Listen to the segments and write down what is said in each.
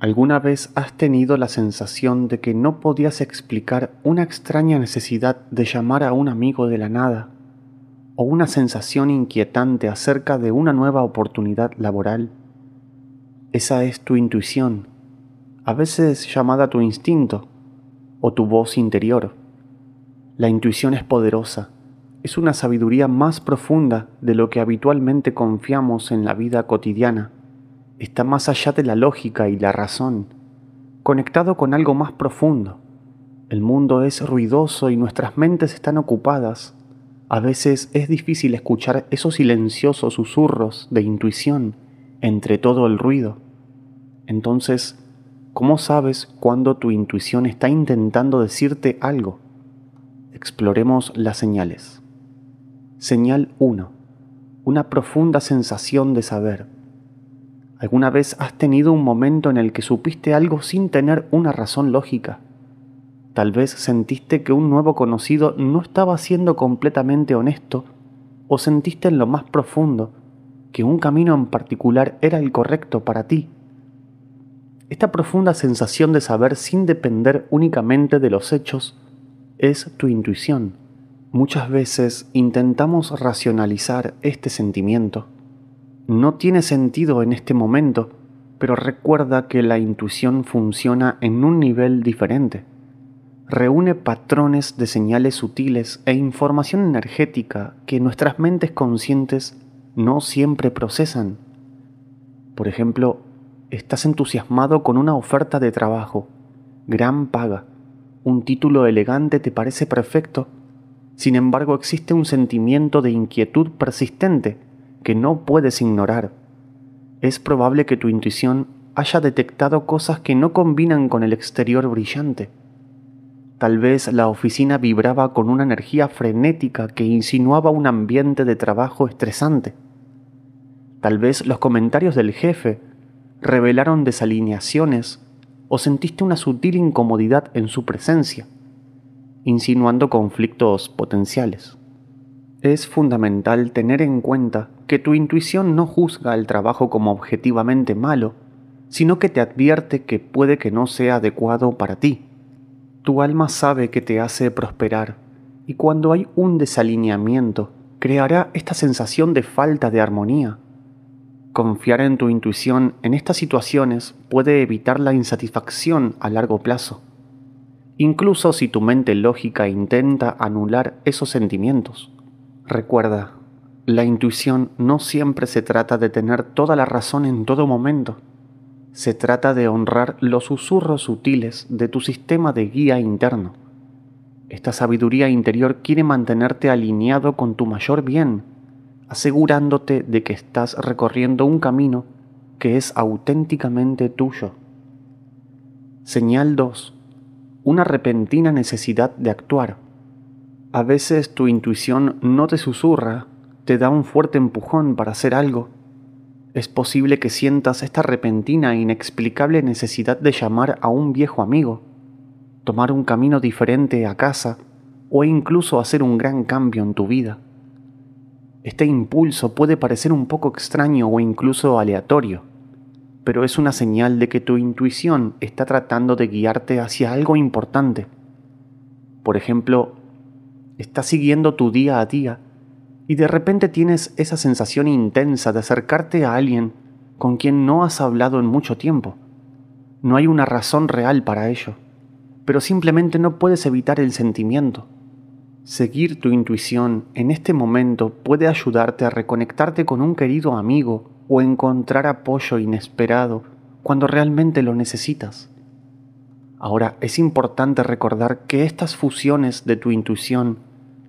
¿Alguna vez has tenido la sensación de que no podías explicar una extraña necesidad de llamar a un amigo de la nada? ¿O una sensación inquietante acerca de una nueva oportunidad laboral? Esa es tu intuición, a veces llamada tu instinto o tu voz interior. La intuición es poderosa, es una sabiduría más profunda de lo que habitualmente confiamos en la vida cotidiana está más allá de la lógica y la razón, conectado con algo más profundo. El mundo es ruidoso y nuestras mentes están ocupadas. A veces es difícil escuchar esos silenciosos susurros de intuición entre todo el ruido. Entonces, ¿cómo sabes cuándo tu intuición está intentando decirte algo? Exploremos las señales. Señal 1. Una profunda sensación de saber ¿Alguna vez has tenido un momento en el que supiste algo sin tener una razón lógica? Tal vez sentiste que un nuevo conocido no estaba siendo completamente honesto o sentiste en lo más profundo que un camino en particular era el correcto para ti. Esta profunda sensación de saber sin depender únicamente de los hechos es tu intuición. Muchas veces intentamos racionalizar este sentimiento no tiene sentido en este momento, pero recuerda que la intuición funciona en un nivel diferente. Reúne patrones de señales sutiles e información energética que nuestras mentes conscientes no siempre procesan. Por ejemplo, estás entusiasmado con una oferta de trabajo, gran paga, un título elegante te parece perfecto, sin embargo existe un sentimiento de inquietud persistente que no puedes ignorar. Es probable que tu intuición haya detectado cosas que no combinan con el exterior brillante. Tal vez la oficina vibraba con una energía frenética que insinuaba un ambiente de trabajo estresante. Tal vez los comentarios del jefe revelaron desalineaciones o sentiste una sutil incomodidad en su presencia, insinuando conflictos potenciales. Es fundamental tener en cuenta que tu intuición no juzga el trabajo como objetivamente malo, sino que te advierte que puede que no sea adecuado para ti. Tu alma sabe que te hace prosperar, y cuando hay un desalineamiento, creará esta sensación de falta de armonía. Confiar en tu intuición en estas situaciones puede evitar la insatisfacción a largo plazo, incluso si tu mente lógica intenta anular esos sentimientos. Recuerda, la intuición no siempre se trata de tener toda la razón en todo momento. Se trata de honrar los susurros sutiles de tu sistema de guía interno. Esta sabiduría interior quiere mantenerte alineado con tu mayor bien, asegurándote de que estás recorriendo un camino que es auténticamente tuyo. Señal 2. Una repentina necesidad de actuar. A veces tu intuición no te susurra te da un fuerte empujón para hacer algo. Es posible que sientas esta repentina e inexplicable necesidad de llamar a un viejo amigo, tomar un camino diferente a casa o incluso hacer un gran cambio en tu vida. Este impulso puede parecer un poco extraño o incluso aleatorio, pero es una señal de que tu intuición está tratando de guiarte hacia algo importante. Por ejemplo, estás siguiendo tu día a día y de repente tienes esa sensación intensa de acercarte a alguien con quien no has hablado en mucho tiempo. No hay una razón real para ello, pero simplemente no puedes evitar el sentimiento. Seguir tu intuición en este momento puede ayudarte a reconectarte con un querido amigo o encontrar apoyo inesperado cuando realmente lo necesitas. Ahora, es importante recordar que estas fusiones de tu intuición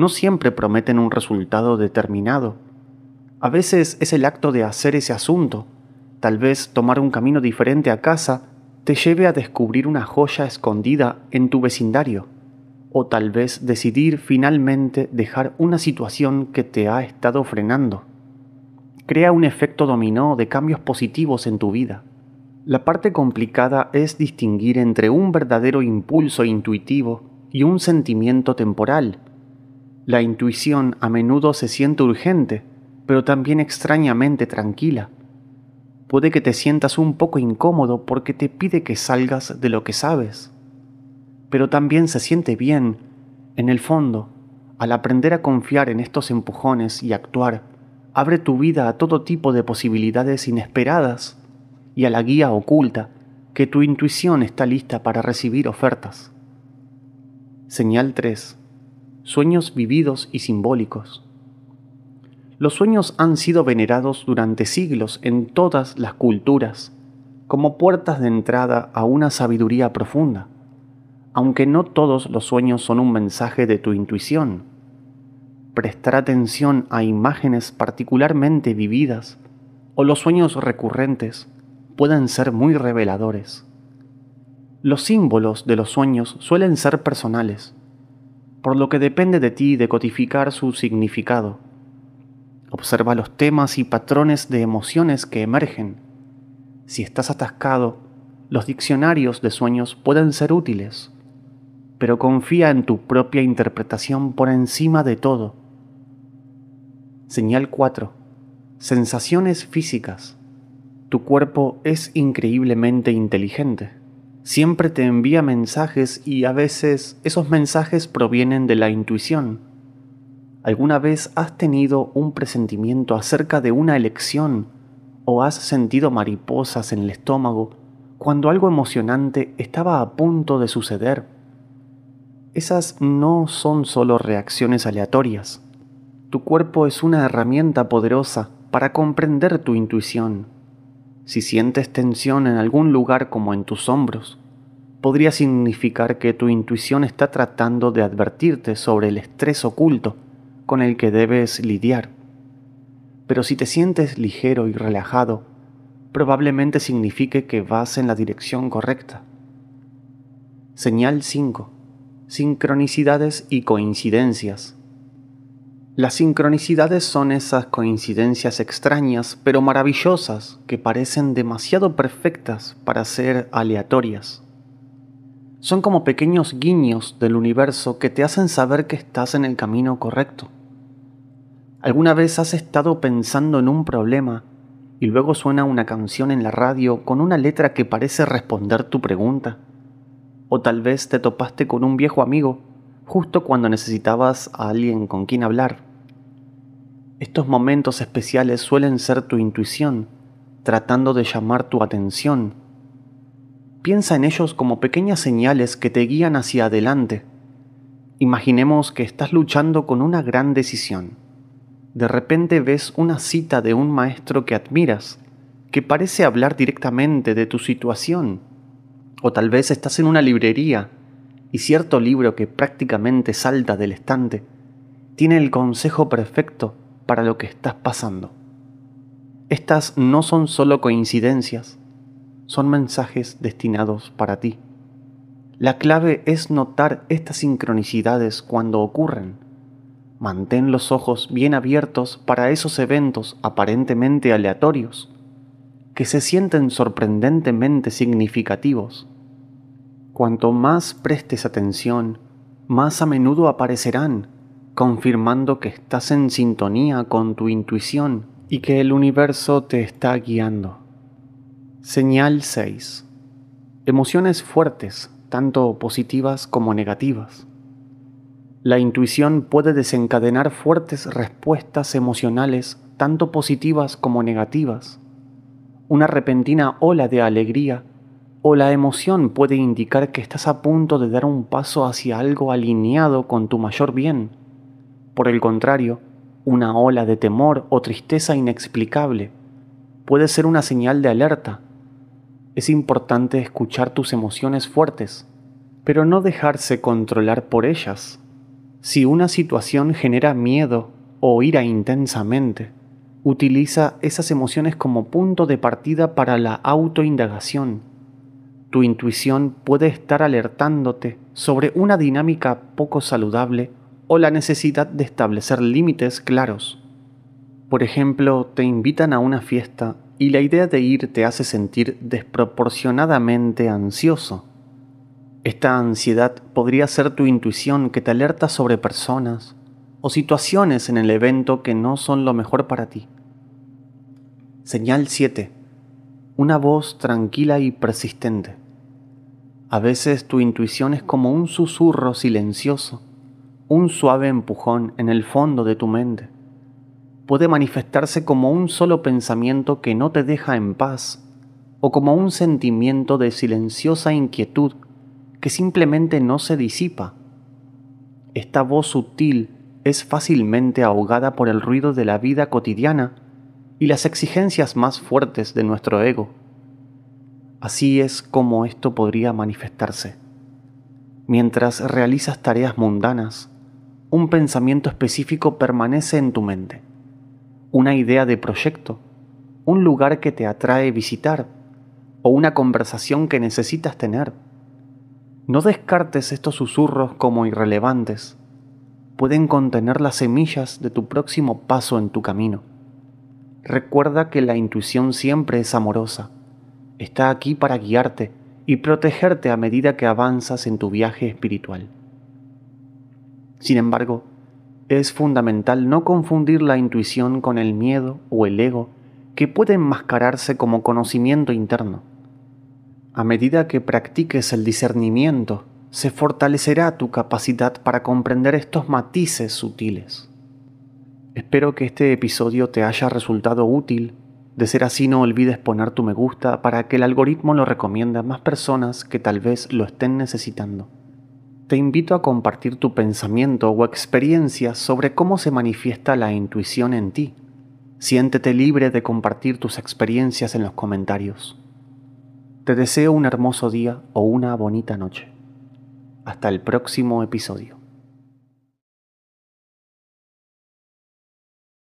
no siempre prometen un resultado determinado. A veces es el acto de hacer ese asunto. Tal vez tomar un camino diferente a casa te lleve a descubrir una joya escondida en tu vecindario. O tal vez decidir finalmente dejar una situación que te ha estado frenando. Crea un efecto dominó de cambios positivos en tu vida. La parte complicada es distinguir entre un verdadero impulso intuitivo y un sentimiento temporal, la intuición a menudo se siente urgente, pero también extrañamente tranquila. Puede que te sientas un poco incómodo porque te pide que salgas de lo que sabes, pero también se siente bien, en el fondo, al aprender a confiar en estos empujones y actuar, abre tu vida a todo tipo de posibilidades inesperadas y a la guía oculta que tu intuición está lista para recibir ofertas. Señal 3 sueños vividos y simbólicos. Los sueños han sido venerados durante siglos en todas las culturas como puertas de entrada a una sabiduría profunda, aunque no todos los sueños son un mensaje de tu intuición. Prestar atención a imágenes particularmente vividas o los sueños recurrentes pueden ser muy reveladores. Los símbolos de los sueños suelen ser personales por lo que depende de ti de codificar su significado. Observa los temas y patrones de emociones que emergen. Si estás atascado, los diccionarios de sueños pueden ser útiles, pero confía en tu propia interpretación por encima de todo. Señal 4. Sensaciones físicas. Tu cuerpo es increíblemente inteligente siempre te envía mensajes y a veces esos mensajes provienen de la intuición. ¿Alguna vez has tenido un presentimiento acerca de una elección o has sentido mariposas en el estómago cuando algo emocionante estaba a punto de suceder? Esas no son solo reacciones aleatorias. Tu cuerpo es una herramienta poderosa para comprender tu intuición. Si sientes tensión en algún lugar como en tus hombros, podría significar que tu intuición está tratando de advertirte sobre el estrés oculto con el que debes lidiar. Pero si te sientes ligero y relajado, probablemente signifique que vas en la dirección correcta. Señal 5. Sincronicidades y coincidencias. Las sincronicidades son esas coincidencias extrañas pero maravillosas que parecen demasiado perfectas para ser aleatorias son como pequeños guiños del universo que te hacen saber que estás en el camino correcto. ¿Alguna vez has estado pensando en un problema y luego suena una canción en la radio con una letra que parece responder tu pregunta? O tal vez te topaste con un viejo amigo justo cuando necesitabas a alguien con quien hablar. Estos momentos especiales suelen ser tu intuición, tratando de llamar tu atención Piensa en ellos como pequeñas señales que te guían hacia adelante. Imaginemos que estás luchando con una gran decisión. De repente ves una cita de un maestro que admiras, que parece hablar directamente de tu situación. O tal vez estás en una librería y cierto libro que prácticamente salta del estante tiene el consejo perfecto para lo que estás pasando. Estas no son solo coincidencias, son mensajes destinados para ti. La clave es notar estas sincronicidades cuando ocurren. Mantén los ojos bien abiertos para esos eventos aparentemente aleatorios, que se sienten sorprendentemente significativos. Cuanto más prestes atención, más a menudo aparecerán, confirmando que estás en sintonía con tu intuición y que el universo te está guiando. Señal 6. Emociones fuertes, tanto positivas como negativas. La intuición puede desencadenar fuertes respuestas emocionales, tanto positivas como negativas. Una repentina ola de alegría o la emoción puede indicar que estás a punto de dar un paso hacia algo alineado con tu mayor bien. Por el contrario, una ola de temor o tristeza inexplicable puede ser una señal de alerta es importante escuchar tus emociones fuertes, pero no dejarse controlar por ellas. Si una situación genera miedo o ira intensamente, utiliza esas emociones como punto de partida para la autoindagación. Tu intuición puede estar alertándote sobre una dinámica poco saludable o la necesidad de establecer límites claros. Por ejemplo, te invitan a una fiesta y la idea de ir te hace sentir desproporcionadamente ansioso. Esta ansiedad podría ser tu intuición que te alerta sobre personas o situaciones en el evento que no son lo mejor para ti. Señal 7. Una voz tranquila y persistente. A veces tu intuición es como un susurro silencioso, un suave empujón en el fondo de tu mente puede manifestarse como un solo pensamiento que no te deja en paz o como un sentimiento de silenciosa inquietud que simplemente no se disipa. Esta voz sutil es fácilmente ahogada por el ruido de la vida cotidiana y las exigencias más fuertes de nuestro ego. Así es como esto podría manifestarse. Mientras realizas tareas mundanas, un pensamiento específico permanece en tu mente una idea de proyecto, un lugar que te atrae visitar o una conversación que necesitas tener. No descartes estos susurros como irrelevantes. Pueden contener las semillas de tu próximo paso en tu camino. Recuerda que la intuición siempre es amorosa. Está aquí para guiarte y protegerte a medida que avanzas en tu viaje espiritual. Sin embargo, es fundamental no confundir la intuición con el miedo o el ego que puede enmascararse como conocimiento interno. A medida que practiques el discernimiento, se fortalecerá tu capacidad para comprender estos matices sutiles. Espero que este episodio te haya resultado útil. De ser así, no olvides poner tu me gusta para que el algoritmo lo recomiende a más personas que tal vez lo estén necesitando te invito a compartir tu pensamiento o experiencia sobre cómo se manifiesta la intuición en ti. Siéntete libre de compartir tus experiencias en los comentarios. Te deseo un hermoso día o una bonita noche. Hasta el próximo episodio.